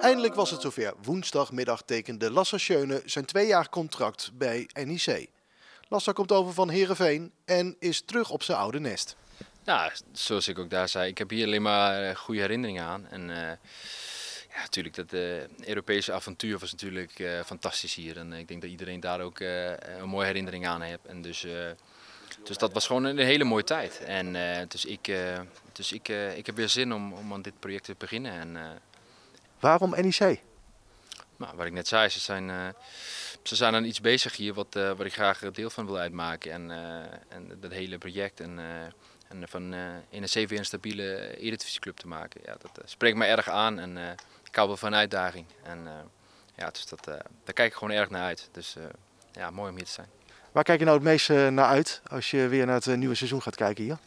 Eindelijk was het zover. Woensdagmiddag tekende Lassa Schöne zijn twee jaar contract bij NEC. Lassa komt over van Herenveen en is terug op zijn oude nest. Nou, zoals ik ook daar zei, ik heb hier alleen maar eh, goede herinneringen aan. En eh, ja, natuurlijk, dat uh, Europese avontuur was natuurlijk fantastisch hier. En ik denk dat iedereen daar ook een mooie herinnering aan heeft. En dus, dus dat was gewoon een hele mooie tijd. En dus ik, dus ik, ik heb weer zin om, om aan dit project te beginnen. En, Waarom NEC? Nou, wat ik net zei, ze zijn, uh, ze zijn aan iets bezig hier wat, eh, wat ik graag deel van wil uitmaken. En, eh, en dat hele project en, en van NEC weer een stabiele eredivisieclub te maken. Ja, dat spreekt me erg aan en ik hou wel van uitdaging. En ja, dus dat, daar kijk ik gewoon erg naar uit. Dus ja, mooi om hier te zijn. Waar kijk je nou het meest naar uit als je weer naar het nieuwe seizoen gaat kijken hier?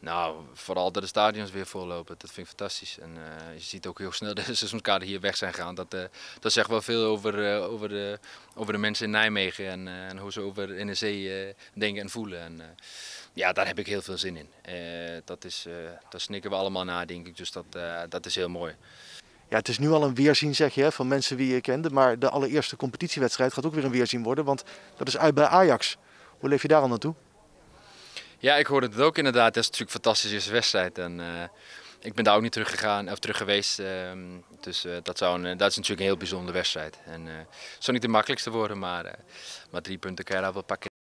Nou, vooral dat de stadions weer voorlopen. dat vind ik fantastisch. En eh, je ziet ook heel snel de seizoenskaarten hier weg zijn gegaan. Dat, eh, dat zegt wel veel over, eh, over, de, over de mensen in Nijmegen en, en hoe ze over NEC denken en voelen. En, ja, daar heb ik heel veel zin in. dat is, dat snikken we allemaal na, denk ik. Dus dat, dat is heel mooi. Ja, het is nu al een weerzien, zeg je, van mensen die je kende. Maar de allereerste competitiewedstrijd gaat ook weer een weerzien worden, want dat is uit bij Ajax. Hoe leef je daar al naartoe? Ja, ik hoorde het ook inderdaad. Dat is natuurlijk een fantastische wedstrijd. En, eh, ik ben daar ook niet terug, gegaan, of terug geweest. Ehm, dus eh, dat, zou een, eh, dat is natuurlijk een heel bijzondere wedstrijd. En, het zou niet de makkelijkste worden, maar, maar drie punten kan je daar wel pakken.